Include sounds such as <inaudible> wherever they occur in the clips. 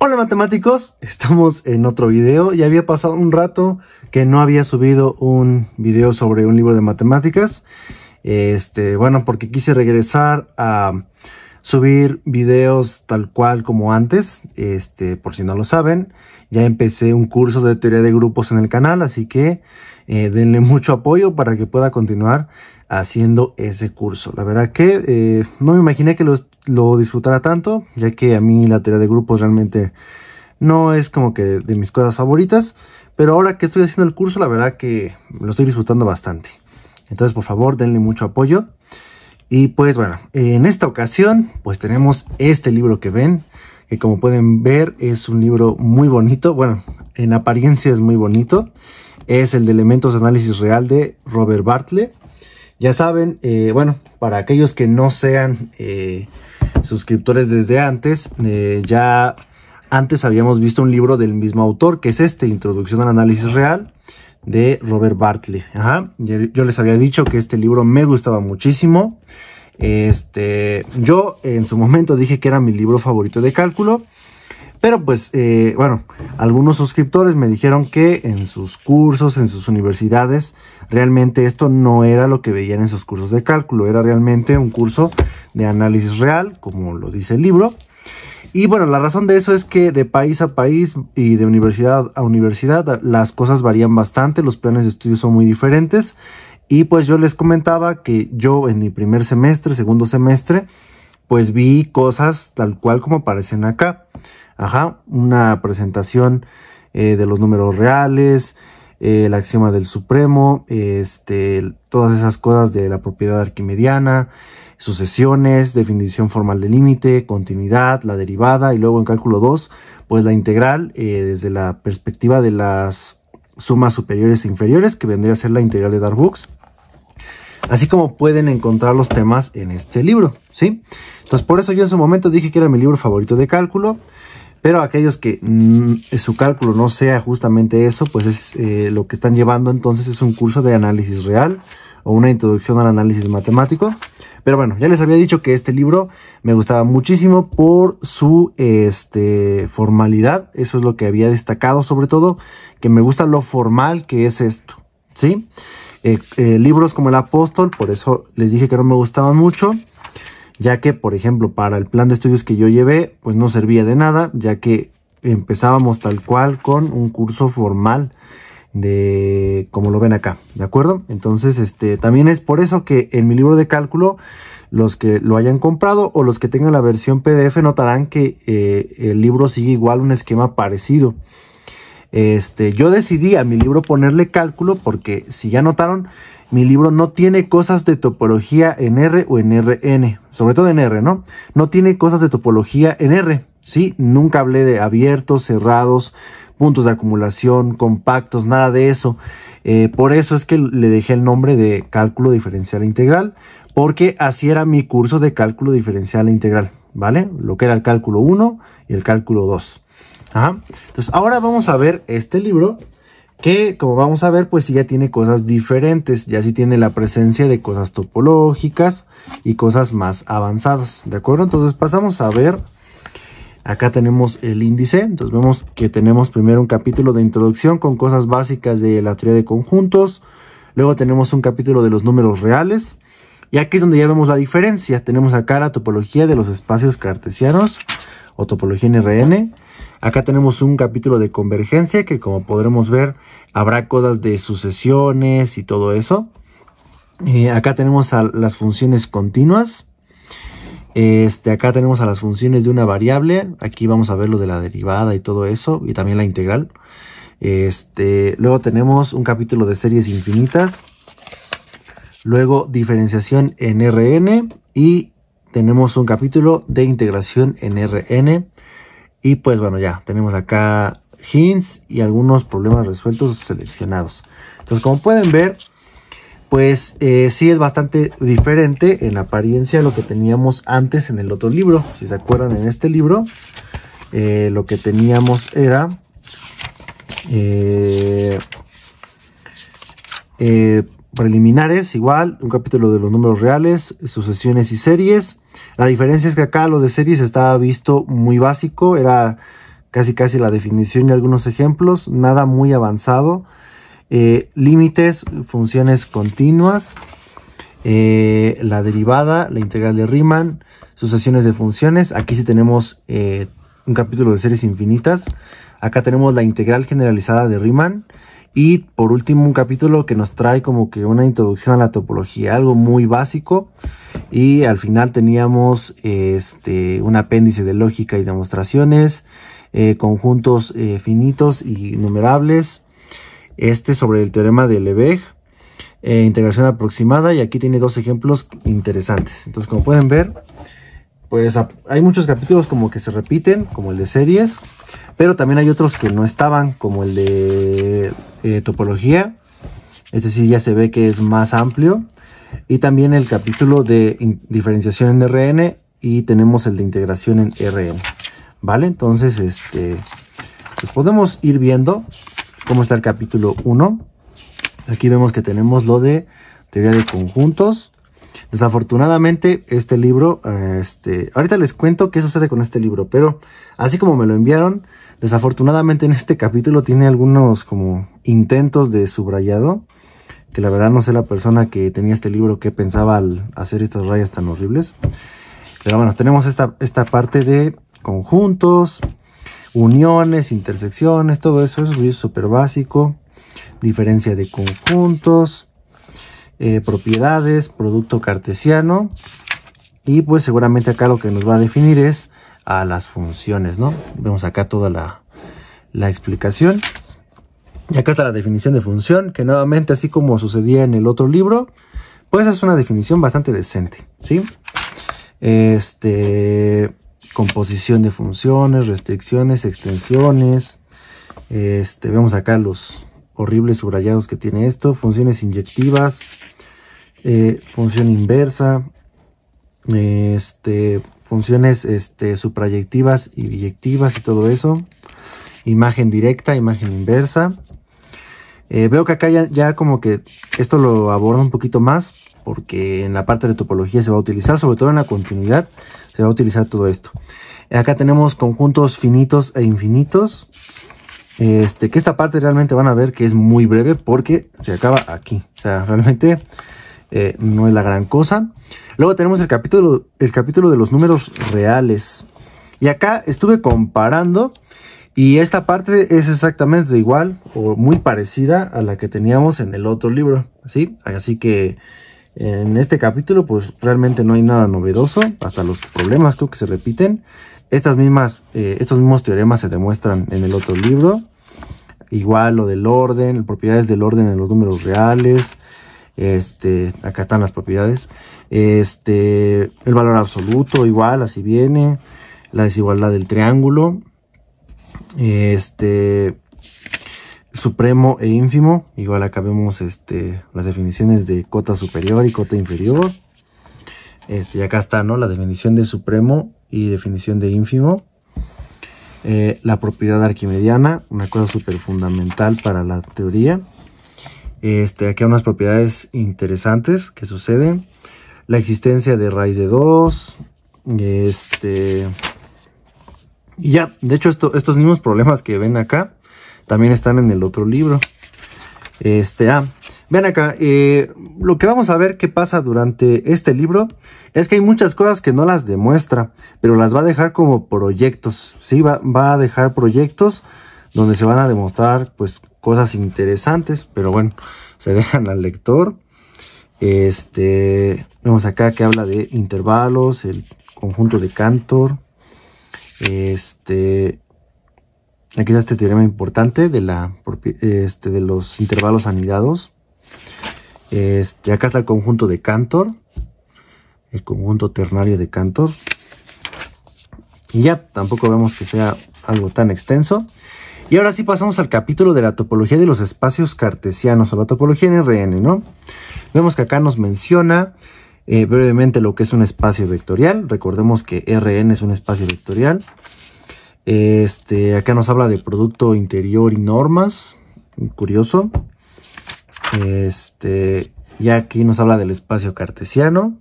Hola matemáticos, estamos en otro video. Ya había pasado un rato que no había subido un video sobre un libro de matemáticas. Este, bueno, porque quise regresar a subir videos tal cual como antes. Este, por si no lo saben, ya empecé un curso de teoría de grupos en el canal, así que eh, denle mucho apoyo para que pueda continuar haciendo ese curso. La verdad que eh, no me imaginé que lo disfrutara tanto, ya que a mí la teoría de grupos realmente no es como que de mis cosas favoritas, pero ahora que estoy haciendo el curso, la verdad que lo estoy disfrutando bastante. Entonces, por favor, denle mucho apoyo. Y pues bueno, en esta ocasión, pues tenemos este libro que ven, que como pueden ver es un libro muy bonito, bueno, en apariencia es muy bonito. Es el de Elementos de Análisis Real de Robert Bartle. Ya saben, eh, bueno, para aquellos que no sean eh, suscriptores desde antes, eh, ya antes habíamos visto un libro del mismo autor, que es este, Introducción al Análisis Real, de Robert Bartley. Ajá. Yo les había dicho que este libro me gustaba muchísimo. Este, yo en su momento dije que era mi libro favorito de cálculo. Pero pues, eh, bueno, algunos suscriptores me dijeron que en sus cursos, en sus universidades, realmente esto no era lo que veían en sus cursos de cálculo, era realmente un curso de análisis real, como lo dice el libro. Y bueno, la razón de eso es que de país a país y de universidad a universidad las cosas varían bastante, los planes de estudio son muy diferentes. Y pues yo les comentaba que yo en mi primer semestre, segundo semestre, pues vi cosas tal cual como aparecen acá. Ajá, una presentación eh, de los números reales, eh, el axioma del supremo, este, todas esas cosas de la propiedad arquimediana, sucesiones, definición formal de límite, continuidad, la derivada y luego en cálculo 2, pues la integral eh, desde la perspectiva de las sumas superiores e inferiores, que vendría a ser la integral de Darboux así como pueden encontrar los temas en este libro, ¿sí? Entonces, por eso yo en su momento dije que era mi libro favorito de cálculo, pero aquellos que mm, su cálculo no sea justamente eso, pues es eh, lo que están llevando entonces es un curso de análisis real o una introducción al análisis matemático. Pero bueno, ya les había dicho que este libro me gustaba muchísimo por su este, formalidad. Eso es lo que había destacado, sobre todo, que me gusta lo formal que es esto. ¿Sí? sí eh, libros como el apóstol, por eso les dije que no me gustaban mucho, ya que, por ejemplo, para el plan de estudios que yo llevé, pues no servía de nada, ya que empezábamos tal cual con un curso formal de como lo ven acá, ¿de acuerdo? Entonces, este también es por eso que en mi libro de cálculo los que lo hayan comprado o los que tengan la versión PDF notarán que eh, el libro sigue igual un esquema parecido. Este, yo decidí a mi libro ponerle cálculo porque, si ya notaron, mi libro no tiene cosas de topología en R o en RN, sobre todo en R, ¿no? No tiene cosas de topología en R, ¿sí? Nunca hablé de abiertos, cerrados, puntos de acumulación, compactos, nada de eso. Eh, por eso es que le dejé el nombre de cálculo diferencial integral, porque así era mi curso de cálculo diferencial integral, ¿vale? Lo que era el cálculo 1 y el cálculo 2. Entonces, ahora vamos a ver este libro que como vamos a ver, pues ya tiene cosas diferentes, ya sí tiene la presencia de cosas topológicas y cosas más avanzadas, ¿de acuerdo? Entonces pasamos a ver, acá tenemos el índice, entonces vemos que tenemos primero un capítulo de introducción con cosas básicas de la teoría de conjuntos, luego tenemos un capítulo de los números reales, y aquí es donde ya vemos la diferencia, tenemos acá la topología de los espacios cartesianos, o topología en RN, Acá tenemos un capítulo de convergencia que como podremos ver habrá cosas de sucesiones y todo eso. acá tenemos a las funciones continuas. Este, acá tenemos a las funciones de una variable. Aquí vamos a ver lo de la derivada y todo eso. Y también la integral. Este, luego tenemos un capítulo de series infinitas. Luego diferenciación en Rn. Y tenemos un capítulo de integración en Rn. Y pues bueno, ya tenemos acá hints y algunos problemas resueltos seleccionados. Entonces, como pueden ver, pues eh, sí es bastante diferente en apariencia a lo que teníamos antes en el otro libro. Si se acuerdan, en este libro eh, lo que teníamos era... Eh, preliminares, igual, un capítulo de los números reales, sucesiones y series, la diferencia es que acá lo de series estaba visto muy básico, era casi casi la definición de algunos ejemplos, nada muy avanzado. Eh, límites, funciones continuas, eh, la derivada, la integral de Riemann, sucesiones de funciones. Aquí sí tenemos eh, un capítulo de series infinitas. Acá tenemos la integral generalizada de Riemann. Y por último un capítulo que nos trae como que una introducción a la topología, algo muy básico. Y al final teníamos este, un apéndice de lógica y demostraciones, eh, conjuntos eh, finitos y numerables. Este sobre el teorema de Lebesgue, eh, integración aproximada. Y aquí tiene dos ejemplos interesantes. Entonces como pueden ver pues hay muchos capítulos como que se repiten, como el de series, pero también hay otros que no estaban, como el de eh, topología. Este sí ya se ve que es más amplio. Y también el capítulo de diferenciación en RN y tenemos el de integración en RN. ¿Vale? Entonces, este, pues podemos ir viendo cómo está el capítulo 1. Aquí vemos que tenemos lo de teoría de conjuntos, Desafortunadamente, este libro, eh, este, ahorita les cuento qué sucede con este libro, pero así como me lo enviaron, desafortunadamente en este capítulo tiene algunos como intentos de subrayado, que la verdad no sé la persona que tenía este libro que pensaba al hacer estas rayas tan horribles. Pero bueno, tenemos esta, esta parte de conjuntos, uniones, intersecciones, todo eso, eso es súper básico. Diferencia de conjuntos, eh, propiedades, producto cartesiano. Y pues seguramente acá lo que nos va a definir es a las funciones, ¿no? Vemos acá toda la, la explicación. Y acá está la definición de función, que nuevamente, así como sucedía en el otro libro, pues es una definición bastante decente, ¿sí? Este, composición de funciones, restricciones, extensiones. Este, vemos acá los, horribles subrayados que tiene esto, funciones inyectivas, eh, función inversa, este, funciones este, suprayectivas y inyectivas y todo eso, imagen directa, imagen inversa. Eh, veo que acá ya, ya como que esto lo aborda un poquito más, porque en la parte de topología se va a utilizar, sobre todo en la continuidad, se va a utilizar todo esto. Acá tenemos conjuntos finitos e infinitos. Este, que esta parte realmente van a ver que es muy breve porque se acaba aquí. O sea, realmente eh, no es la gran cosa. Luego tenemos el capítulo, el capítulo de los números reales. Y acá estuve comparando y esta parte es exactamente igual o muy parecida a la que teníamos en el otro libro. ¿sí? Así que en este capítulo pues realmente no hay nada novedoso, hasta los problemas creo que se repiten. Estas mismas, eh, estos mismos teoremas se demuestran en el otro libro. Igual lo del orden, propiedades del orden en los números reales. Este, acá están las propiedades. Este, el valor absoluto, igual, así viene. La desigualdad del triángulo. Este, supremo e ínfimo. Igual acá vemos este, las definiciones de cota superior y cota inferior. Este, y acá está ¿no? la definición de supremo y definición de ínfimo. Eh, la propiedad arquimediana, una cosa súper fundamental para la teoría. Este, aquí hay unas propiedades interesantes que suceden. La existencia de raíz de 2. Este, y ya, de hecho, estos mismos problemas que ven acá también están en el otro libro. Este, ah, ven acá, eh, lo que vamos a ver qué pasa durante este libro es que hay muchas cosas que no las demuestra, pero las va a dejar como proyectos, ¿sí? Va, va a dejar proyectos donde se van a demostrar pues cosas interesantes, pero bueno, se dejan al lector. Este, vemos acá que habla de intervalos, el conjunto de Cantor, este, Aquí está este teorema importante de, la, este, de los intervalos anidados. Este, acá está el conjunto de Cantor, el conjunto ternario de Cantor. Y ya, tampoco vemos que sea algo tan extenso. Y ahora sí pasamos al capítulo de la topología de los espacios cartesianos, o la topología en RN, ¿no? Vemos que acá nos menciona eh, brevemente lo que es un espacio vectorial. Recordemos que RN es un espacio vectorial. Este, acá nos habla de Producto Interior y Normas. Curioso. Este, ya aquí nos habla del espacio cartesiano.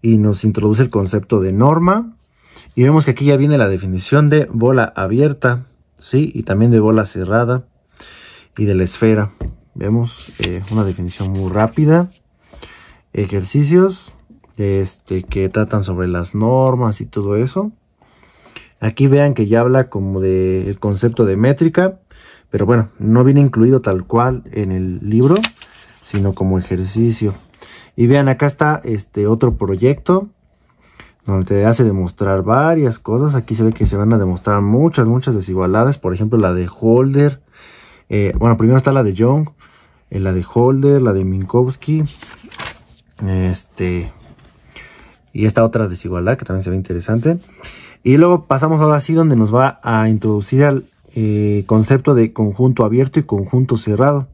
Y nos introduce el concepto de norma. Y vemos que aquí ya viene la definición de bola abierta. Sí, y también de bola cerrada. Y de la esfera. Vemos eh, una definición muy rápida. Ejercicios este, que tratan sobre las normas y todo eso. Aquí vean que ya habla como del concepto de métrica, pero bueno, no viene incluido tal cual en el libro, sino como ejercicio. Y vean, acá está este otro proyecto donde te hace demostrar varias cosas. Aquí se ve que se van a demostrar muchas, muchas desigualdades. Por ejemplo, la de Holder. Eh, bueno, primero está la de Young, eh, la de Holder, la de Minkowski. Este, y esta otra desigualdad que también se ve interesante. Y luego pasamos ahora así donde nos va a introducir al eh, concepto de conjunto abierto y conjunto cerrado.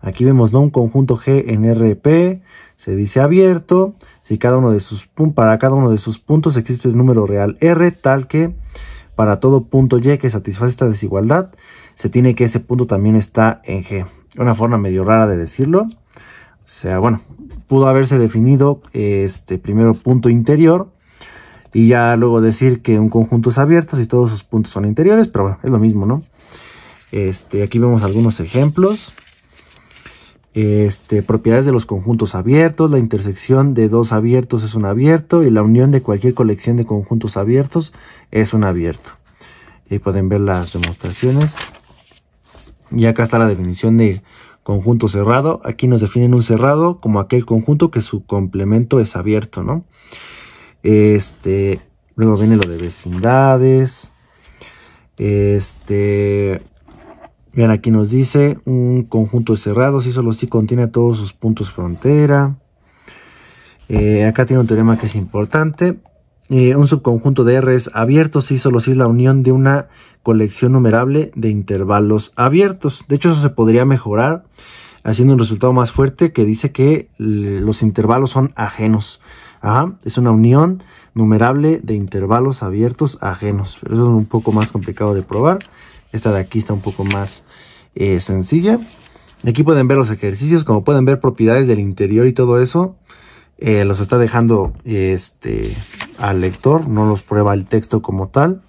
Aquí vemos un conjunto G en RP, se dice abierto, si cada uno de sus, para cada uno de sus puntos existe el número real R, tal que para todo punto Y que satisface esta desigualdad, se tiene que ese punto también está en G. Una forma medio rara de decirlo. O sea, bueno, pudo haberse definido este primero punto interior y ya luego decir que un conjunto es abierto si todos sus puntos son interiores, pero bueno, es lo mismo, ¿no? Este, aquí vemos algunos ejemplos. Este, propiedades de los conjuntos abiertos, la intersección de dos abiertos es un abierto y la unión de cualquier colección de conjuntos abiertos es un abierto. Ahí pueden ver las demostraciones. Y acá está la definición de conjunto cerrado. Aquí nos definen un cerrado como aquel conjunto que su complemento es abierto, ¿no? Este, luego viene lo de vecindades. Este, bien, aquí nos dice un conjunto cerrado, si solo si contiene todos sus puntos frontera. Eh, acá tiene un teorema que es importante. Eh, un subconjunto de R es abierto si solo si es la unión de una colección numerable de intervalos abiertos. De hecho, eso se podría mejorar haciendo un resultado más fuerte que dice que los intervalos son ajenos es una unión numerable de intervalos abiertos ajenos. Pero eso es un poco más complicado de probar. Esta de aquí está un poco más eh, sencilla. Aquí pueden ver los ejercicios, como pueden ver propiedades del interior y todo eso. Eh, los está dejando este, al lector, no los prueba el texto como tal.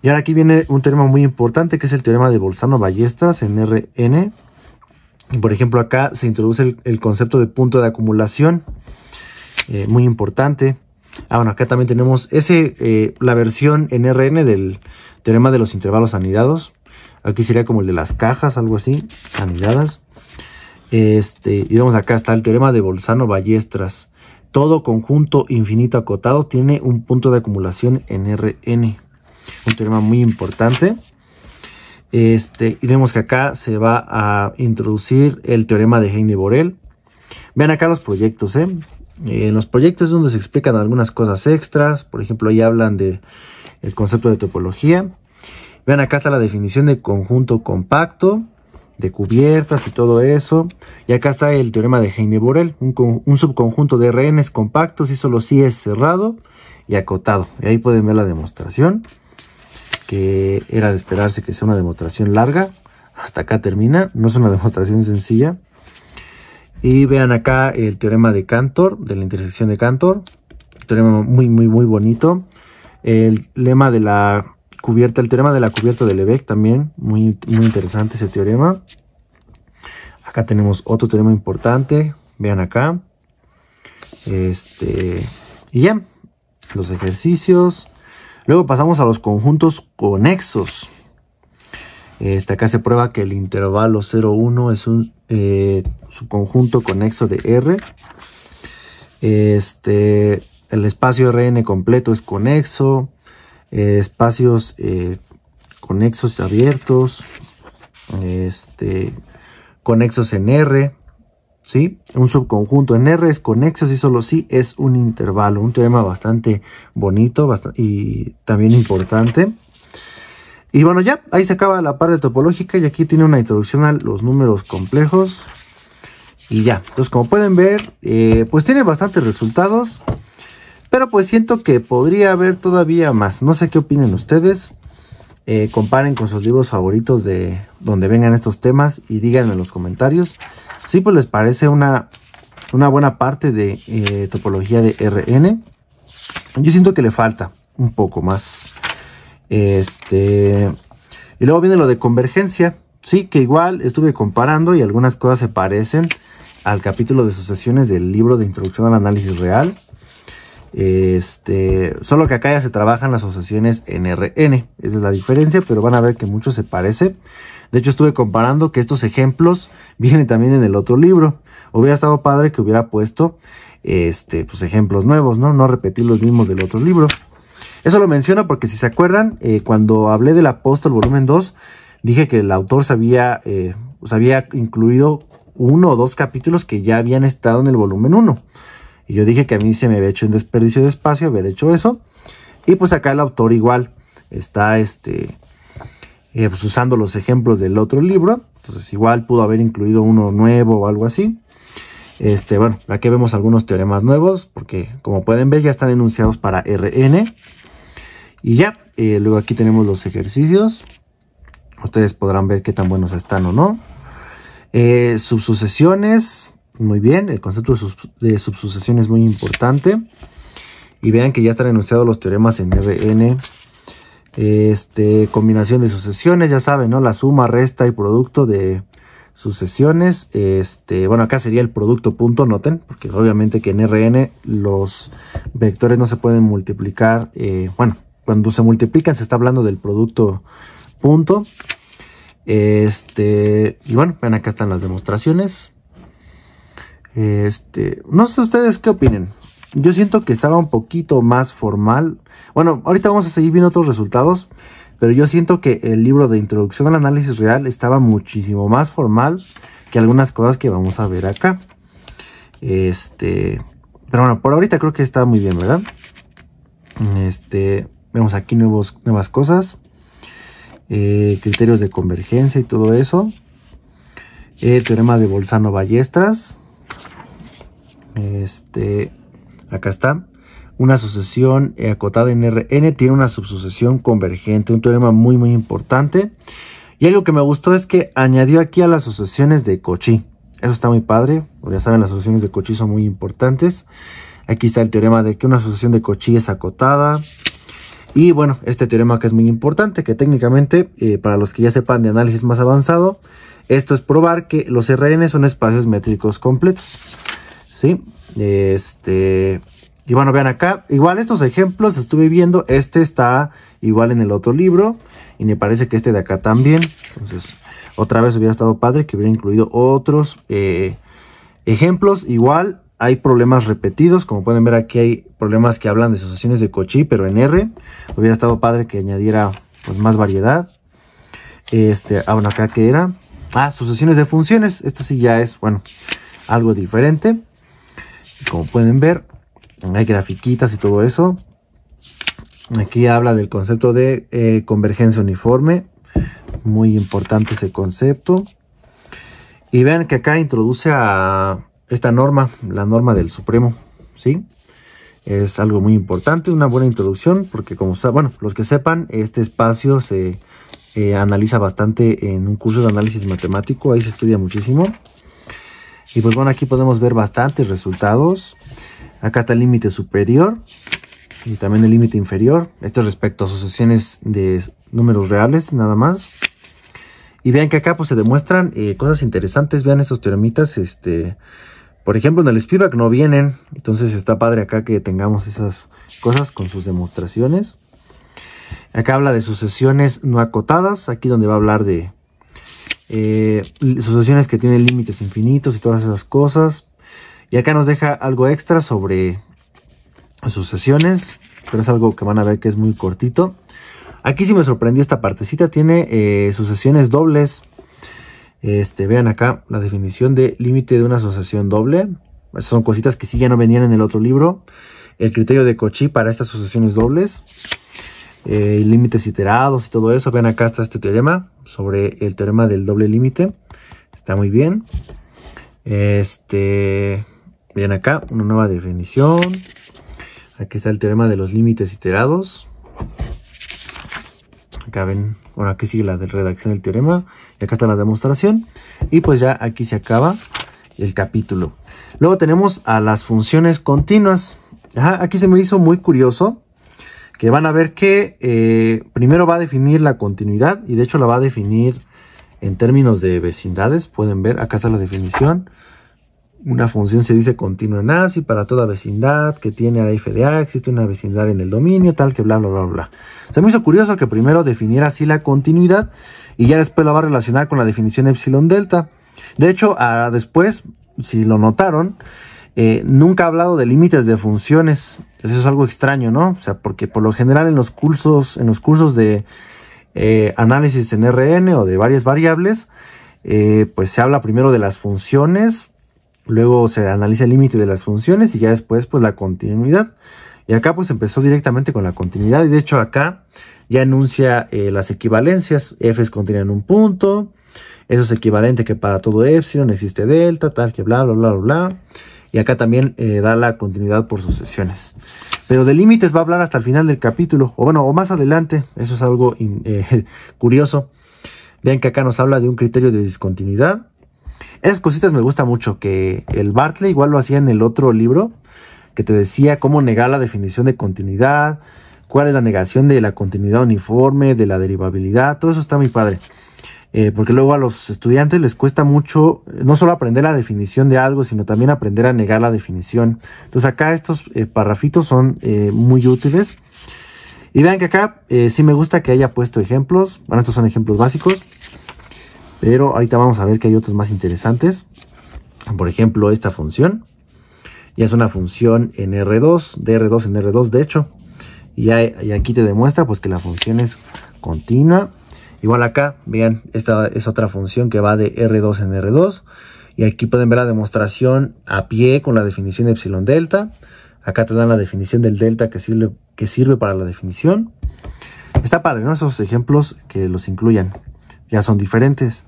Y ahora aquí viene un teorema muy importante que es el teorema de Bolzano-Ballestas en RN. Y por ejemplo acá se introduce el concepto de punto de acumulación. Eh, muy importante. Ah, bueno, acá también tenemos ese, eh, la versión en RN del teorema de los intervalos anidados. Aquí sería como el de las cajas, algo así, anidadas. Este, y vemos acá está el teorema de Bolzano-Ballestras. Todo conjunto infinito acotado tiene un punto de acumulación en Rn. Un teorema muy importante. Este, y vemos que acá se va a introducir el teorema de Heine-Borel. Vean acá los proyectos, ¿eh? Eh, en los proyectos donde se explican algunas cosas extras, por ejemplo, ahí hablan de el concepto de topología. Vean, acá está la definición de conjunto compacto, de cubiertas y todo eso. Y acá está el teorema de Heine-Borel, un, subconjunto de rehenes compactos y solo si es cerrado y acotado. Y ahí pueden ver la demostración, que era de esperarse que sea una demostración larga. Hasta acá termina, no es una <laughs> demostración sencilla. Y vean acá el teorema de Cantor, de la intersección de Cantor. teorema muy, muy, muy bonito. El lema de la cubierta, el teorema de la cubierta de Lebesgue también. Muy, muy interesante ese teorema. Acá tenemos otro teorema importante. Vean acá. Este, y ya, los ejercicios. Luego pasamos a los conjuntos conexos. Este, acá se prueba que el intervalo 0,1 es un eh, subconjunto conexo de R. Este, el espacio Rn completo es conexo. Eh, espacios eh, conexos abiertos. Este, conexos en R. ¿sí? Un subconjunto en R es conexo y solo si es un intervalo. Un teorema bastante bonito y también importante. Y bueno, ya, ahí se acaba la parte topológica y aquí tiene una introducción a los números complejos. Y ya, entonces como pueden ver, eh, pues tiene bastantes resultados. Pero pues siento que podría haber todavía más. No sé qué opinen ustedes. Eh, comparen con sus libros favoritos de donde vengan estos temas y díganme en los comentarios si pues les parece una, una buena parte de eh, topología de RN. Yo siento que le falta un poco más. Este, y luego viene lo de convergencia. Sí, que igual estuve comparando y algunas cosas se parecen al capítulo de sucesiones del libro de introducción al análisis real. Este, solo que acá ya se trabajan las asociaciones RN, esa es la diferencia, pero van a ver que mucho se parece. De hecho, estuve comparando que estos ejemplos <laughs> vienen también en el otro libro. Hubiera estado padre que hubiera puesto este, pues ejemplos nuevos, No repetir los mismos del otro libro. Eso lo menciono porque si se acuerdan, eh, cuando hablé del apóstol volumen 2, dije que el autor sabía, eh, había incluido uno o dos capítulos que ya habían estado en el volumen 1. Y yo dije que a mí se me había hecho un desperdicio de espacio, había hecho eso. Y pues acá el autor igual está este, eh, pues, usando los ejemplos del otro libro. Entonces igual pudo haber incluido uno nuevo o algo así. Este, bueno, aquí vemos algunos teoremas nuevos, porque como pueden ver ya están enunciados para RN. Y ya, eh, luego aquí tenemos los ejercicios. Ustedes podrán ver qué tan buenos están o no. Eh, subsucesiones, muy bien, el concepto de, subsucesión es muy importante. Y vean que ya están enunciados los teoremas en RN. Este, combinación de sucesiones, ya saben, ¿no? La suma, resta y producto de sucesiones. Este, bueno, acá sería el producto punto, noten, porque obviamente que en RN los vectores no se pueden multiplicar. Eh, bueno, cuando se multiplican se está hablando del producto punto. Este, y bueno, ven acá están las demostraciones. Este, no sé ustedes qué opinen. Yo siento que estaba un poquito más formal. Bueno, ahorita vamos a seguir viendo otros resultados, pero yo siento que el libro de introducción al análisis real estaba muchísimo más formal que algunas cosas que vamos a ver acá. Este, pero bueno, por ahorita creo que está muy bien, ¿verdad? Este, Vemos aquí nuevos, nuevas cosas. Eh, criterios de convergencia y todo eso. El eh, teorema de Bolzano-Ballestras. Este, acá está. Una sucesión eh, acotada en Rn tiene una subsucesión convergente. Un teorema muy, muy importante. Y algo que me gustó es que añadió aquí a las sucesiones de Cochí, Eso está muy padre. Ya saben, las sucesiones de Cochí son muy importantes. Aquí está el teorema de que una sucesión de Cochí es acotada. Y bueno, este teorema que es muy importante, que técnicamente, eh, para los que ya sepan de análisis más avanzado, esto es probar que los RN son espacios métricos completos. ¿Sí? Este... Y bueno, vean acá, igual estos ejemplos estuve viendo, este está igual en el otro libro y me parece que este de acá también. Entonces, otra vez hubiera estado padre que hubiera incluido otros eh, ejemplos. Igual hay problemas repetidos, como pueden ver aquí hay problemas que hablan de sucesiones de cochí, pero en R. Hubiera estado padre que añadiera pues, más variedad. Este, ah, bueno, acá que era. Ah, sucesiones de funciones. Esto sí ya es, bueno, algo diferente. Como pueden ver, hay grafiquitas y todo eso. Aquí habla del concepto de eh, convergencia uniforme. Muy importante ese concepto. Y vean que acá introduce a esta norma, la norma del Supremo, ¿sí? es algo muy importante, una buena introducción, porque como bueno, los que sepan, este espacio se eh, analiza bastante en un curso de análisis matemático, ahí se estudia muchísimo. Y pues bueno, aquí podemos ver bastantes resultados. Acá está el límite superior y también el límite inferior. Esto es respecto a asociaciones de números reales, nada más. Y vean que acá pues se demuestran eh, cosas interesantes. Vean estos teoremitas, este por ejemplo, en el Spivak no vienen. Entonces está padre acá que tengamos esas cosas con sus demostraciones. Acá habla de sucesiones no acotadas. Aquí donde va a hablar de eh, sucesiones que tienen límites infinitos y todas esas cosas. Y acá nos deja algo extra sobre sucesiones. Pero es algo que van a ver que es muy cortito. Aquí sí me sorprendió esta partecita. Tiene eh, sucesiones dobles. Este, vean acá la definición de límite de una asociación doble. son cositas que sí ya no venían en el otro libro. El criterio de Cochí para estas asociaciones dobles. Eh, límites iterados y todo eso. Vean acá está este teorema sobre el teorema del doble límite. Está muy bien. Este, vean acá una nueva definición. Aquí está el teorema de los límites iterados. Acá ven, bueno, aquí sigue la de redacción del teorema. Y acá está la demostración. Y pues ya aquí se acaba el capítulo. Luego tenemos a las funciones continuas. aquí se me hizo muy curioso que van a ver que eh, primero va a definir la continuidad y de hecho la va a definir en términos de vecindades. Pueden ver, acá está la definición una función se dice continua en ASI para toda vecindad que tiene a f de A, existe una vecindad en el dominio, tal que bla, bla, bla, bla. Se me hizo curioso que primero definiera así la continuidad y ya después la va a relacionar con la definición epsilon delta. De hecho, después, si lo notaron, eh, nunca ha hablado de límites de funciones. Eso es algo extraño, ¿no? O sea, porque por lo general en los cursos, en los cursos de eh, análisis en RN o de varias variables, eh, pues se habla primero de las funciones, Luego se analiza el límite de las funciones y ya después pues la continuidad. Y acá pues empezó directamente con la continuidad y de hecho acá ya anuncia eh, las equivalencias. F es continua en un punto, eso es equivalente que para todo epsilon existe delta, tal que bla, bla, bla, bla. Y acá también eh, da la continuidad por sucesiones. Pero de límites va a hablar hasta el final del capítulo, o bueno, o más adelante, eso es algo eh, <laughs> curioso. Vean que acá nos habla de un criterio de discontinuidad esas cositas me gusta mucho, que el Bartle igual lo hacía en el otro libro, que te decía cómo negar la definición de continuidad, cuál es la negación de la continuidad uniforme, de la derivabilidad, todo eso está muy padre. Eh, porque luego a los estudiantes les cuesta mucho eh, no solo aprender la definición de algo, sino también aprender a negar la definición. Entonces acá estos eh, parrafitos son eh, muy útiles. Y vean que acá sí me gusta que haya puesto ejemplos. Bueno, estos son ejemplos básicos. Pero ahorita vamos a ver que hay otros más interesantes. Por ejemplo, esta función. Ya es una función en R2, de R2 en R2, de hecho. Y, aquí te demuestra pues, que la función es continua. Igual acá, vean, esta es otra función que va de R2 en R2. Y aquí pueden ver la demostración a pie con la definición de epsilon delta. Acá te dan la definición del delta que sirve, que sirve para la definición. Está padre, ¿no? Esos ejemplos que los incluyan ya son diferentes.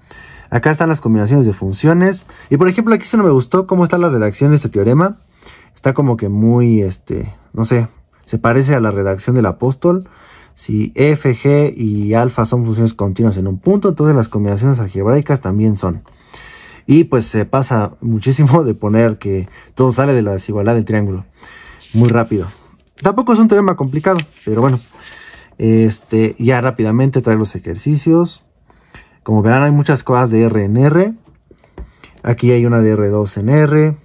Acá están las combinaciones de funciones. Y por ejemplo, aquí se no me gustó cómo está la redacción de este teorema. Está como que muy, este, no sé, se parece a la redacción del apóstol. Si f, g y alfa son funciones continuas en un punto, entonces las combinaciones algebraicas también son. Y pues se pasa muchísimo de poner que todo sale de la desigualdad del triángulo. Muy rápido. Tampoco es un teorema complicado, pero bueno. Este, ya rápidamente trae los ejercicios. Como verán, hay muchas cosas de RNR, Aquí hay una de R2 en R.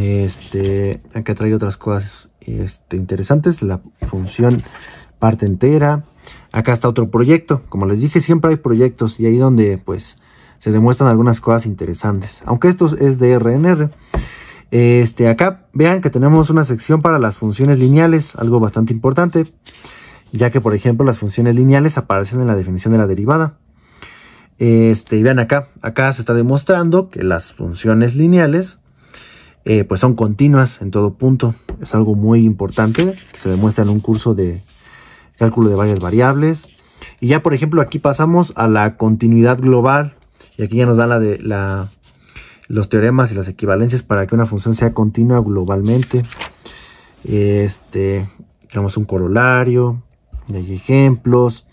Este, acá trae otras cosas este, interesantes. La función parte entera. Acá está otro proyecto. Como les dije, siempre hay proyectos y ahí donde pues se demuestran algunas cosas interesantes. Aunque esto es de RNR. Este, acá vean que tenemos una sección para las funciones lineales, algo bastante importante, ya que por ejemplo las funciones lineales aparecen en la definición de la derivada. Este, y vean acá, acá se está demostrando que las funciones lineales eh, pues son continuas en todo punto. Es algo muy importante que se demuestra en un curso de cálculo de varias variables. Y ya por ejemplo aquí pasamos a la continuidad global y aquí ya nos da la de la, los teoremas y las equivalencias para que una función sea continua globalmente. Este, tenemos un corolario, hay ejemplos.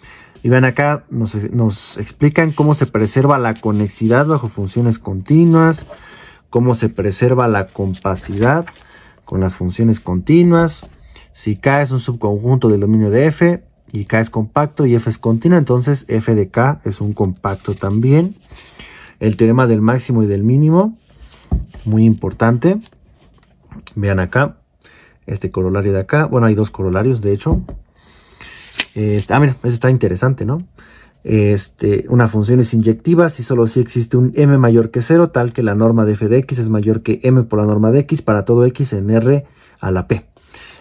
Y ven acá, nos, explican cómo se preserva la conexidad bajo funciones continuas, cómo se preserva la compacidad con las funciones continuas. Si K es un subconjunto del dominio de F y K es compacto y F es continua, entonces F de K es un compacto también. El teorema del máximo y del mínimo, muy importante. Vean acá, este corolario de acá. Bueno, hay dos corolarios, de hecho. Este, ah, mira, eso está interesante, ¿no? Este, una función es inyectiva si solo si existe un m mayor que 0, tal que la norma de f de x es mayor que m por la norma de x para todo x en r a la p.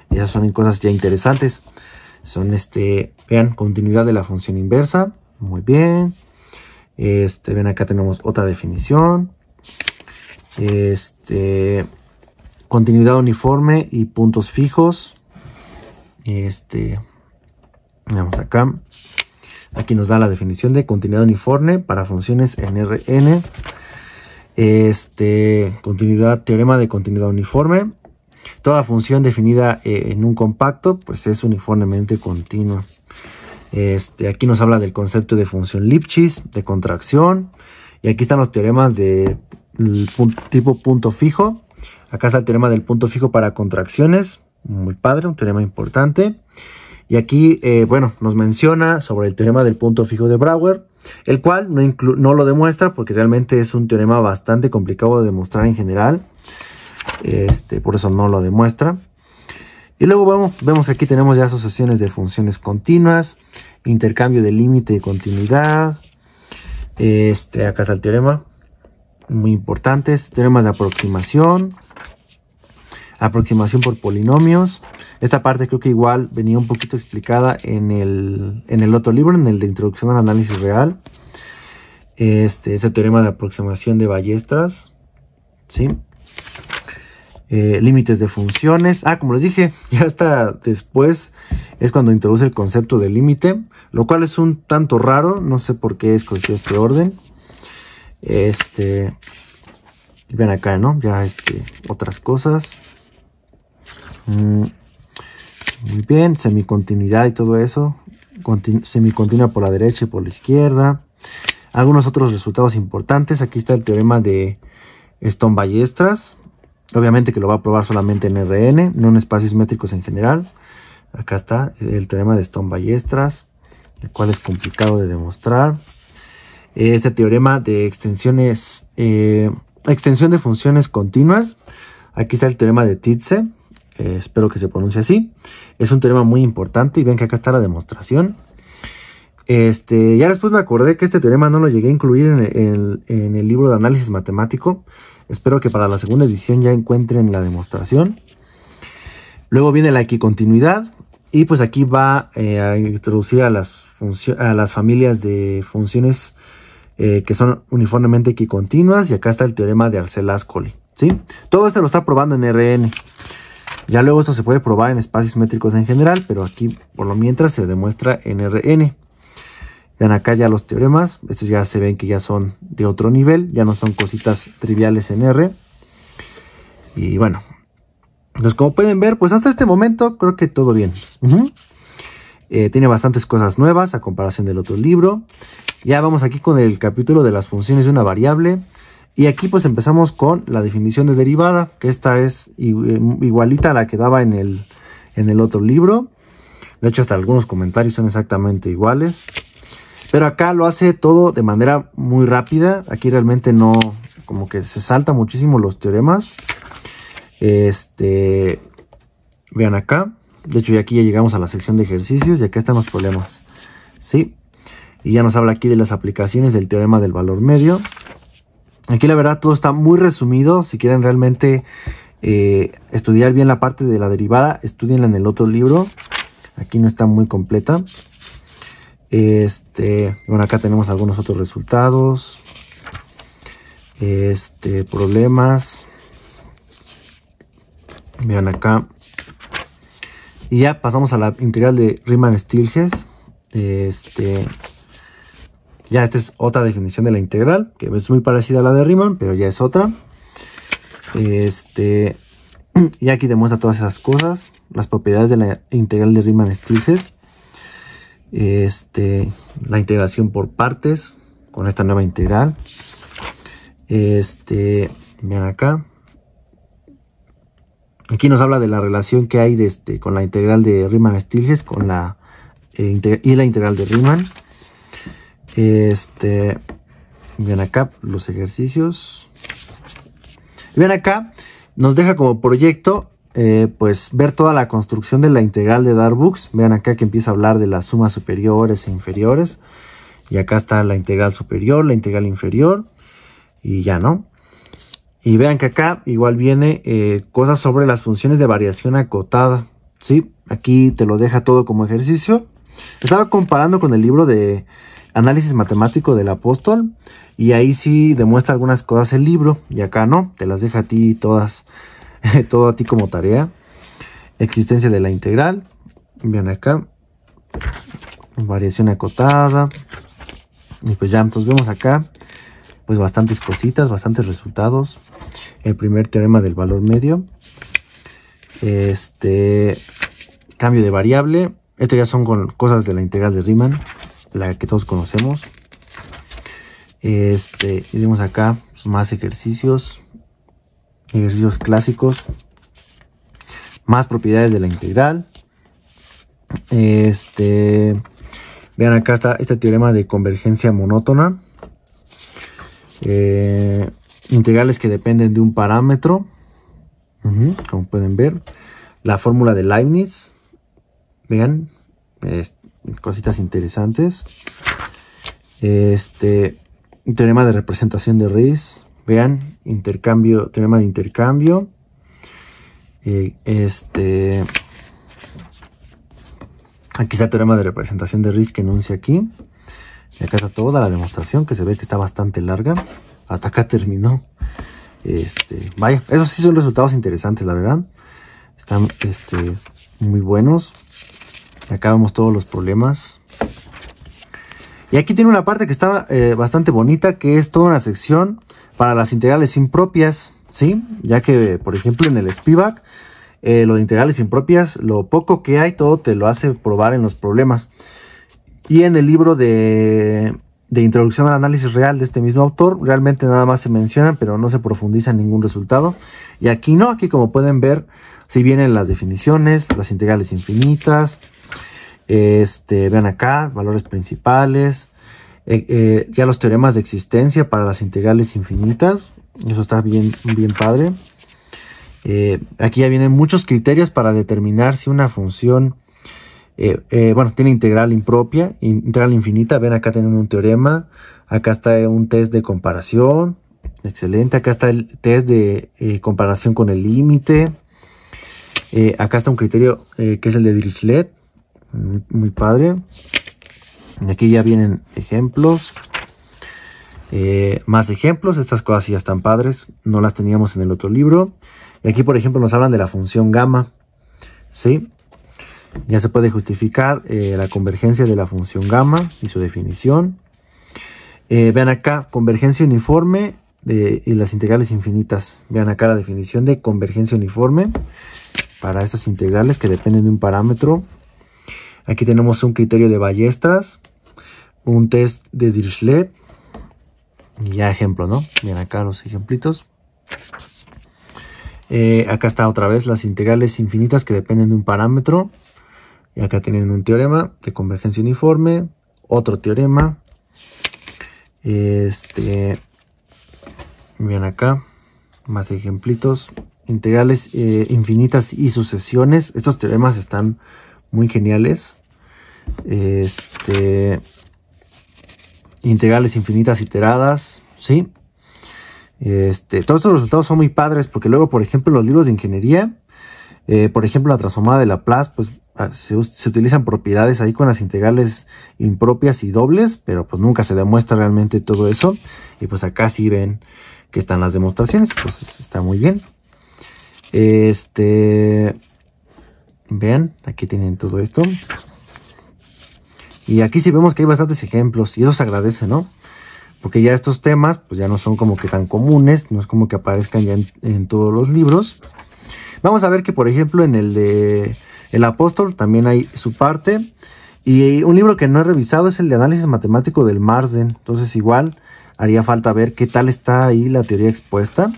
ya esas son cosas ya interesantes. Son este, vean, continuidad de la función inversa. Muy bien. Este, ven acá tenemos otra definición. Este, continuidad uniforme y puntos fijos. Este, Veamos acá. Aquí nos da la definición de continuidad uniforme para funciones RN Este, continuidad, teorema de continuidad uniforme. Toda función definida eh, en un compacto, pues es uniformemente continua. Este, aquí nos habla del concepto de función Lipschitz, de contracción. Y aquí están los teoremas de tipo punto fijo. Acá está el teorema del punto fijo para contracciones. Muy padre, un teorema importante. Y aquí, eh, bueno, nos menciona sobre el teorema del punto fijo de Brouwer, el cual no, lo demuestra porque realmente es un teorema bastante complicado de demostrar en general. Este, por eso no lo demuestra. Y luego vemos aquí tenemos ya asociaciones de funciones continuas, intercambio de límite y continuidad. Este, acá está el teorema, muy importantes. Teoremas de aproximación, aproximación por polinomios, esta parte creo que igual venía un poquito explicada en el, otro libro, en el de Introducción al Análisis Real. Este, ese teorema de aproximación de ballestras. ¿Sí? Eh, límites de funciones. Ah, como les dije, <laughs> ya está después es cuando introduce el concepto de límite, lo cual es un tanto raro, no sé por qué escogió este orden. Este, ven acá, ¿no? Ya este, otras cosas. Mm. Muy bien, semicontinuidad y todo eso. semicontinua por la derecha y por la izquierda. Algunos otros resultados importantes. Aquí está el teorema de Stone-Ballestras. Obviamente que lo va a probar solamente en RN, no en espacios métricos en general. Acá está el teorema de Stone-Ballestras, el cual es complicado de demostrar. Este teorema de extensiones, eh, extensión de funciones continuas. Aquí está el teorema de Tietze. Eh, espero que se pronuncie así. Es un teorema muy importante y ven que acá está la demostración. Este, ya después me acordé que este teorema no lo llegué a incluir en el, libro de análisis matemático. Espero que para la segunda edición ya encuentren la demostración. Luego viene la equicontinuidad. Y pues aquí va eh, a introducir a las, a las familias de funciones eh, que son uniformemente equicontinuas. Y acá está el teorema de arcelas ascoli Todo esto lo está probando en RN. Ya luego esto se puede probar en espacios métricos en general, pero aquí por lo mientras se demuestra en RN. Vean acá ya los teoremas, estos ya se ven que ya son de otro nivel, ya no son cositas triviales en R. Y bueno, entonces pues como pueden ver, pues hasta este momento creo que todo bien. Eh, tiene bastantes cosas nuevas a comparación del otro libro. Ya vamos aquí con el capítulo de las funciones de una variable. Y aquí pues empezamos con la definición de derivada, que esta es em, igualita a la que daba en el, en el otro libro. De hecho, hasta algunos comentarios son exactamente iguales. Pero acá lo hace todo de manera muy rápida. Aquí realmente no, como que se salta muchísimo los teoremas. Este, vean acá. De hecho, ya aquí ya llegamos a la sección de ejercicios y acá están los problemas. ¿Sí? Y ya nos habla aquí de las aplicaciones del teorema del valor medio. Aquí la verdad todo está muy resumido. Si quieren realmente eh, estudiar bien la parte de la derivada, estudienla en el otro libro. Aquí no está muy completa. Este, bueno, acá tenemos algunos otros resultados. Este, problemas. Vean acá. Y ya pasamos a la integral de Riemann-Stilges. Este, ya esta es otra definición de la integral, que es muy parecida a la de Riemann, pero ya es otra. Este, <clears throat> y aquí demuestra todas esas cosas, las propiedades de la integral de Riemann-Stieltjes. Este, la integración por partes con esta nueva integral. Este, miren acá. Aquí nos habla de la relación que hay de este, con la integral de Riemann-Stieltjes con la, eh, y la integral de Riemann. Este, vean acá los ejercicios. Vean acá, nos deja como proyecto eh, pues ver toda la construcción de la integral de Darbux. Vean acá que empieza a hablar de las sumas superiores e inferiores. Y acá está la integral superior, la integral inferior. Y ya, ¿no? Y vean que acá igual viene eh, cosas sobre las funciones de variación acotada. si, Aquí te lo deja todo como ejercicio. Estaba comparando con el libro de análisis matemático del apóstol y ahí sí demuestra algunas cosas el libro y acá no, te las deja a ti todas, <laughs> todo a ti como tarea. Existencia de la integral, bien acá, variación acotada y pues ya, entonces vemos acá pues bastantes cositas, bastantes resultados. El primer teorema del valor medio, este cambio de variable, esto ya son con cosas de la integral de Riemann la que todos conocemos. Este, vemos acá más ejercicios, ejercicios clásicos, más propiedades de la integral. Este, vean acá está este teorema de convergencia monótona. Eh, integrales que dependen de un parámetro, como pueden ver. La fórmula de Leibniz, vean, Este cositas interesantes. Este teorema de representación de RIS Vean, intercambio, teorema de intercambio. Eh, este. Aquí está el teorema de representación de RIS que enuncia aquí. Y acá está toda la demostración que se ve que está bastante larga. Hasta acá terminó. Este, vaya, esos sí son resultados interesantes, la verdad. Están este, muy buenos. Acá vemos todos los problemas. Y aquí tiene una parte que está eh, bastante bonita, que es toda una sección para las integrales impropias, ¿sí? Ya que, por ejemplo, en el Spivak, eh, lo de integrales impropias, lo poco que hay, todo te lo hace probar en los problemas. Y en el libro de, de introducción al análisis real de este mismo autor, realmente nada más se mencionan, pero no se profundiza en ningún resultado. Y aquí no, aquí como pueden ver, si vienen las definiciones, las integrales infinitas, este, vean acá, valores principales. Eh, eh, ya los teoremas de existencia para las integrales infinitas. Eso está bien, bien padre. Eh, aquí ya vienen muchos criterios para determinar si una función, bueno, tiene integral impropia, integral infinita. Ven, acá tienen un teorema. Acá está un test de comparación. Excelente. Acá está el test de comparación con el límite. acá está un criterio que es el de Dirichlet muy, padre y Aquí ya vienen ejemplos. Eh, más ejemplos, estas cosas ya están padres, no las teníamos en el otro libro. Y aquí, por ejemplo, nos hablan de la función gamma, ¿sí? Ya se puede justificar eh, la convergencia de la función gamma y su definición. Eh, vean acá, convergencia uniforme de, y las integrales infinitas. Vean acá la definición de convergencia uniforme para estas integrales que dependen de un parámetro Aquí tenemos un criterio de ballestras, un test de Dirichlet y ya ejemplo, ¿no? Miren acá los ejemplitos. Eh, acá está otra vez las integrales infinitas que dependen de un parámetro. Y acá tienen un teorema de convergencia uniforme, otro teorema. Este, bien acá, más ejemplitos. Integrales eh, infinitas y sucesiones. Estos teoremas están muy geniales. Este, integrales infinitas iteradas, ¿sí? Este, todos estos resultados son muy padres porque luego, por ejemplo, los libros de ingeniería, eh, por ejemplo, la transformada de Laplace, pues ah, se, utilizan propiedades ahí con las integrales impropias y dobles, pero pues nunca se demuestra realmente todo eso. Y pues acá sí ven que están las demostraciones, entonces está muy bien. Este, vean, aquí tienen todo esto. Y aquí sí vemos que hay bastantes ejemplos y eso se agradece, ¿no? Porque ya estos temas pues ya no son como que tan comunes, no es como que aparezcan ya en, todos los libros. Vamos a ver que por ejemplo en el de El Apóstol también hay su parte. Y un libro que no he revisado es el de análisis matemático del Marsden. Entonces igual haría falta ver qué tal está ahí la teoría expuesta.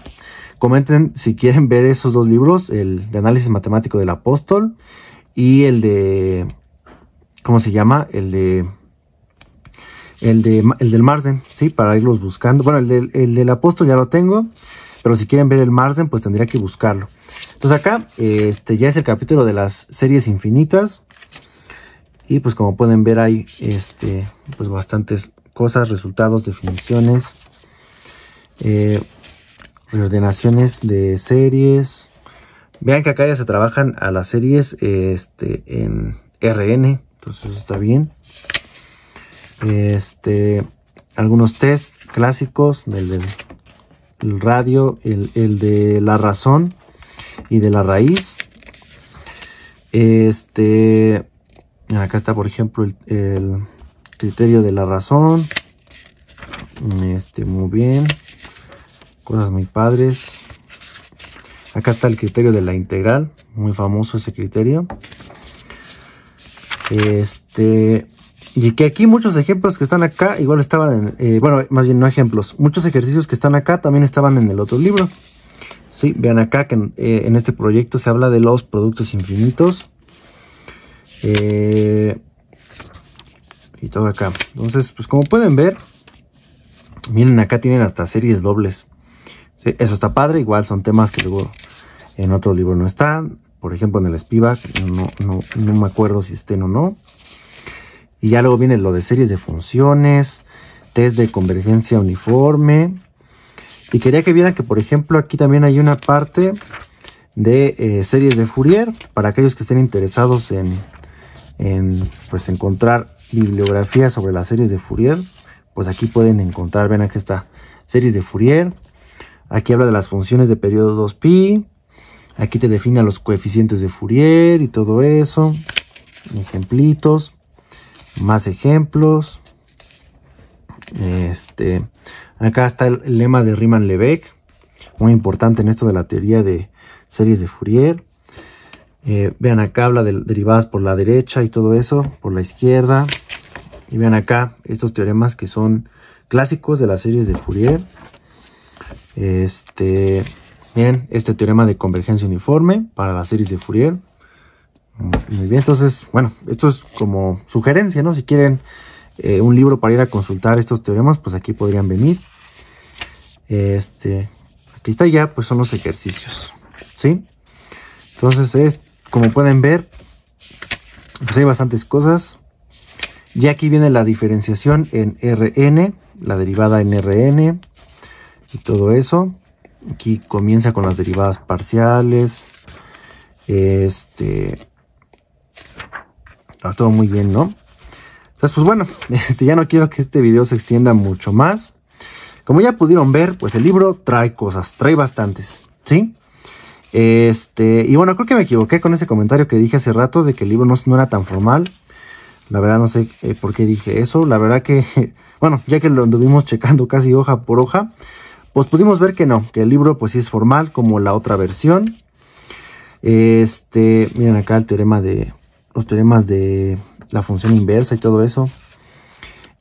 Comenten si quieren ver esos dos libros, el de análisis matemático del apóstol y el de ¿cómo se llama? El de... El, de, el del Marsden, ¿sí? Para irlos buscando. Bueno, el del, el apóstol ya lo tengo. Pero si quieren ver el Marsden, pues tendría que buscarlo. Entonces acá, este ya es el capítulo de las series infinitas. Y pues como pueden ver hay este, pues bastantes cosas, resultados, definiciones, eh, reordenaciones de series. Vean que acá ya se trabajan a las series este, en RN. Pues, eso está bien. Este, algunos test clásicos del, del radio, el, de la razón y de la raíz. Este, acá está por ejemplo el, el criterio de la razón. Este, muy bien. Cosas muy padres. Acá está el criterio de la integral, muy famoso ese criterio. Este, y que aquí muchos ejemplos que están acá, igual estaban en, eh, bueno, más bien no ejemplos, muchos ejercicios que están acá también estaban en el otro libro. Sí, vean acá que en, eh, este proyecto se habla de los productos infinitos. Eh, y todo acá. Entonces, pues como pueden ver, miren, acá tienen hasta series dobles. eso está padre, igual son temas que luego en otro libro no están por ejemplo en el Spivak, no, no, me acuerdo si estén o no. Y ya luego viene lo de series de funciones, test de convergencia uniforme. Y quería que vieran que, por ejemplo, aquí también hay una parte de eh, series de Fourier para aquellos que estén interesados en, pues, encontrar bibliografía sobre las series de Fourier. Pues aquí pueden encontrar, ven aquí está, series de Fourier. Aquí habla de las funciones de periodo 2 pi, Aquí te define los coeficientes de Fourier y todo eso. Ejemplitos. Más ejemplos. Este, acá está el lema de riemann lebesgue Muy importante en esto de la teoría de series de Fourier. Eh, vean acá, habla de derivadas por la derecha y todo eso, por la izquierda. Y vean acá estos teoremas que son clásicos de las series de Fourier. Este, este teorema de convergencia uniforme para la series de Fourier. Muy bien, entonces, bueno, esto es como sugerencia, ¿no? Si quieren eh, un libro para ir a consultar estos teoremas, pues aquí podrían venir. Este, aquí está ya, pues son los ejercicios, ¿sí? Entonces, es, como pueden ver, pues hay bastantes cosas. Y aquí viene la diferenciación en Rn, la derivada en Rn y todo eso. Aquí comienza con las derivadas parciales. Este. Está ah, todo muy bien, ¿no? Entonces, pues bueno, <laughs> este, ya no quiero que este video se extienda mucho más. Como ya pudieron ver, pues el libro trae cosas, trae bastantes, ¿sí? Este, y bueno, creo que me equivoqué con ese comentario que dije hace rato de que el libro no, no era tan formal. La verdad no sé eh, por qué dije eso. La verdad que, <laughs> bueno, ya que lo anduvimos checando casi hoja por hoja, pues pudimos ver que no, que el libro pues sí es formal como la otra versión. Este, miren acá el teorema de, los teoremas de la función inversa y todo eso.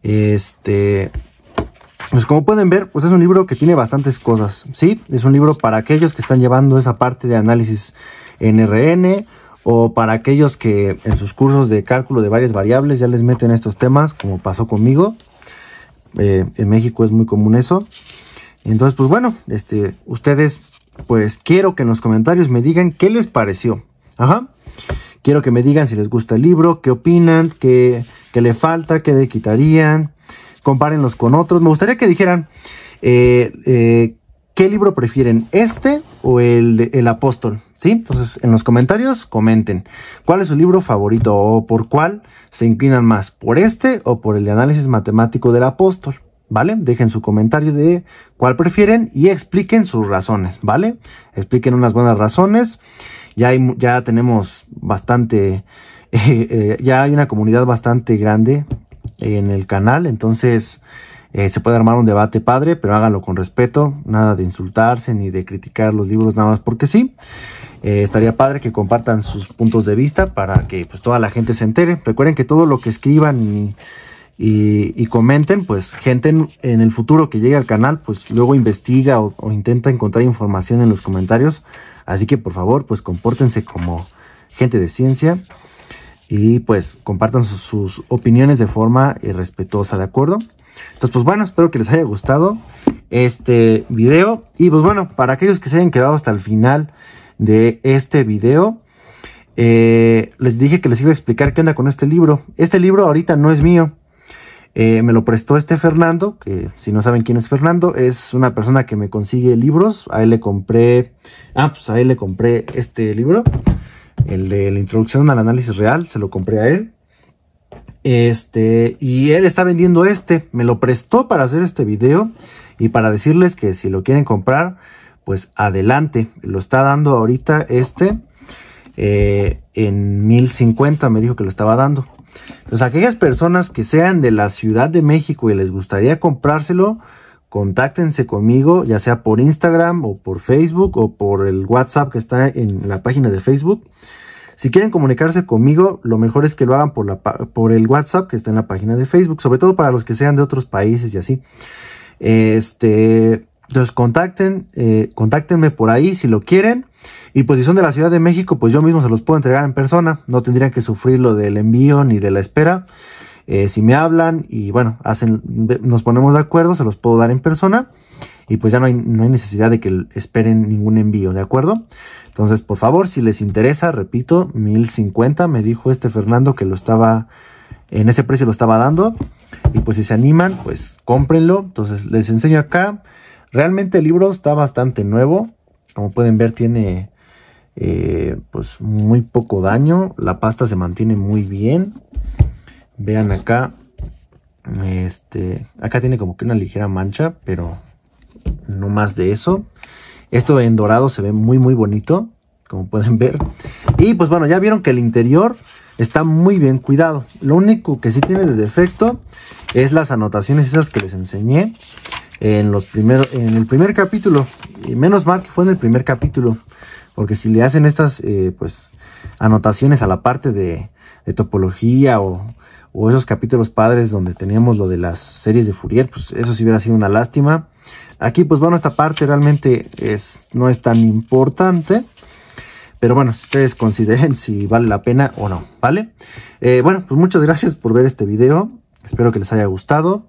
Este, pues como pueden ver, pues es un libro que tiene bastantes cosas, ¿sí? Es un libro para aquellos que están llevando esa parte de análisis en RN o para aquellos que en sus cursos de cálculo de varias variables ya les meten estos temas, como pasó conmigo. Eh, en México es muy común eso. Entonces, pues bueno, este, ustedes, pues quiero que en los comentarios me digan qué les pareció. Ajá. Quiero que me digan si les gusta el libro, qué opinan, qué, le falta, qué le quitarían. Compárenlos con otros. Me gustaría que dijeran eh, eh, qué libro prefieren, este o el, de, el apóstol. ¿Sí? Entonces, en los comentarios comenten cuál es su libro favorito o por cuál se inclinan más, por este o por el de análisis matemático del apóstol. ¿vale? Dejen su comentario de cuál prefieren y expliquen sus razones, ¿vale? Expliquen unas buenas razones. Ya, hay, ya tenemos bastante, <laughs> eh, eh, ya hay una comunidad bastante grande en el canal, entonces eh, se puede armar un debate padre, pero háganlo con respeto, nada de insultarse ni de criticar los libros nada más porque sí. estaría padre que compartan sus puntos de vista para que pues, toda la gente se entere. Recuerden que todo lo que escriban y y, comenten, pues gente en, el futuro que llegue al canal, pues luego investiga o, intenta encontrar información en los comentarios. Así que por favor, pues compórtense como gente de ciencia y pues compartan sus, opiniones de forma eh, respetuosa, ¿de acuerdo? Entonces, pues bueno, espero que les haya gustado este video. Y pues bueno, para aquellos que se hayan quedado hasta el final de este video, eh, les dije que les iba a explicar qué onda con este libro. Este libro ahorita no es mío. Eh, me lo prestó este Fernando, que si no saben quién es Fernando, es una persona que me consigue libros. A él le compré, ah, pues a él le compré este libro, el de la introducción al análisis real, se lo compré a él. Este, y él está vendiendo este, me lo prestó para hacer este video y para decirles que si lo quieren comprar, pues adelante, lo está dando ahorita este eh, en 1050, me dijo que lo estaba dando. Entonces, aquellas personas que sean de la Ciudad de México y les gustaría comprárselo, contáctense conmigo, ya sea por Instagram o por Facebook o por el WhatsApp que está en la página de Facebook. Si quieren comunicarse conmigo, lo mejor es que lo hagan por, la, por el WhatsApp que está en la página de Facebook, sobre todo para los que sean de otros países y así. Este, entonces contacten, eh, contáctenme por ahí si lo quieren. Y pues si son de la Ciudad de México, pues yo mismo se los puedo entregar en persona. No tendrían que sufrir lo del envío ni de la espera. Eh, si me hablan y bueno, hacen, nos ponemos de acuerdo, se los puedo dar en persona. Y pues ya no hay, no hay necesidad de que esperen ningún envío, ¿de acuerdo? Entonces, por favor, si les interesa, repito, 1050, me dijo este Fernando que lo estaba, en ese precio lo estaba dando. Y pues si se animan, pues cómprenlo. Entonces, les enseño acá. Realmente el libro está bastante nuevo. Como pueden ver tiene eh, pues muy poco daño. La pasta se mantiene muy bien. Vean acá. Este, acá tiene como que una ligera mancha, pero no más de eso. Esto en dorado se ve muy muy bonito, como pueden ver. Y pues bueno, ya vieron que el interior está muy bien cuidado. Lo único que sí tiene de defecto es las anotaciones esas que les enseñé en, los primeros, en el primer capítulo. Y menos mal que fue en el primer capítulo, porque si le hacen estas eh, pues, anotaciones a la parte de, topología o, esos capítulos padres donde teníamos lo de las series de Fourier, pues eso sí hubiera sido una lástima. Aquí pues bueno, esta parte realmente es, no es tan importante. Pero bueno, si ustedes consideren si vale la pena o no, ¿vale? Eh, bueno, pues muchas gracias por ver este video. Espero que les haya gustado.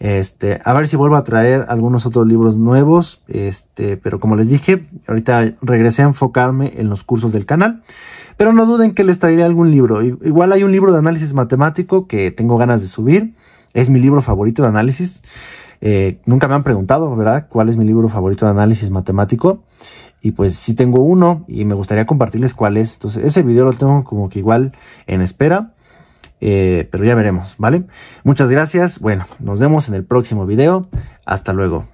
Este, a ver si vuelvo a traer algunos otros libros nuevos, este, pero como les dije, ahorita regresé a enfocarme en los cursos del canal. Pero no duden que les traeré algún libro. Igual hay un libro de análisis matemático que tengo ganas de subir. Es mi libro favorito de análisis. Eh, nunca me han preguntado, ¿verdad? ¿Cuál es mi libro favorito de análisis matemático? Y pues sí tengo uno y me gustaría compartirles cuál es. Entonces ese video lo tengo como que igual en espera. Eh, pero ya veremos, ¿vale? Muchas gracias, bueno, nos vemos en el próximo video, hasta luego.